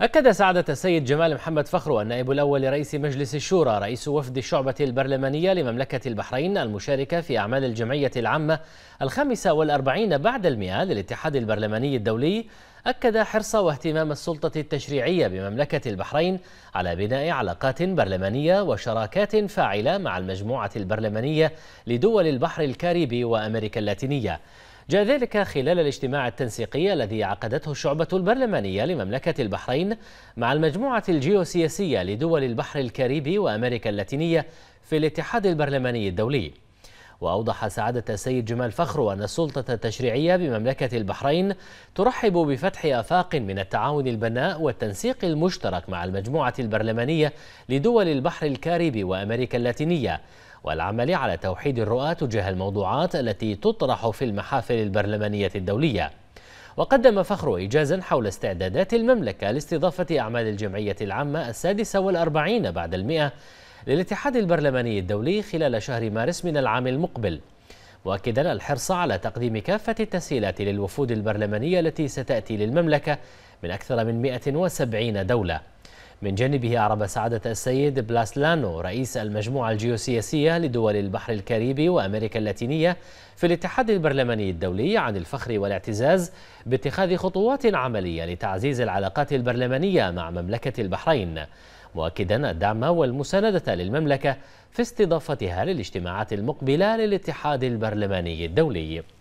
أكد سعادة السيد جمال محمد فخرو النائب الأول لرئيس مجلس الشورى رئيس وفد الشعبة البرلمانية لمملكة البحرين المشاركة في أعمال الجمعية العامة الخامسة والأربعين بعد المئة للاتحاد البرلماني الدولي أكد حرص واهتمام السلطة التشريعية بمملكة البحرين على بناء علاقات برلمانية وشراكات فاعلة مع المجموعة البرلمانية لدول البحر الكاريبي وأمريكا اللاتينية جاء ذلك خلال الاجتماع التنسيقي الذي عقدته الشعبة البرلمانية لمملكة البحرين مع المجموعة الجيوسياسية لدول البحر الكاريبي وأمريكا اللاتينية في الاتحاد البرلماني الدولي وأوضح سعادة السيد جمال فخرو أن السلطة التشريعية بمملكة البحرين ترحب بفتح آفاق من التعاون البناء والتنسيق المشترك مع المجموعة البرلمانية لدول البحر الكاريبي وأمريكا اللاتينية والعمل على توحيد الرؤى تجاه الموضوعات التي تطرح في المحافل البرلمانية الدولية وقدم فخر إيجازا حول استعدادات المملكة لاستضافة أعمال الجمعية العامة السادسة والأربعين بعد المئة للاتحاد البرلماني الدولي خلال شهر مارس من العام المقبل مؤكدا الحرص على تقديم كافة التسهيلات للوفود البرلمانية التي ستأتي للمملكة من أكثر من 170 دولة من جانبه أعرب سعادة السيد بلاسلانو رئيس المجموعة الجيوسياسية لدول البحر الكاريبي وأمريكا اللاتينية في الاتحاد البرلماني الدولي عن الفخر والاعتزاز باتخاذ خطوات عملية لتعزيز العلاقات البرلمانية مع مملكة البحرين مؤكدا الدعم والمساندة للمملكة في استضافتها للاجتماعات المقبلة للاتحاد البرلماني الدولي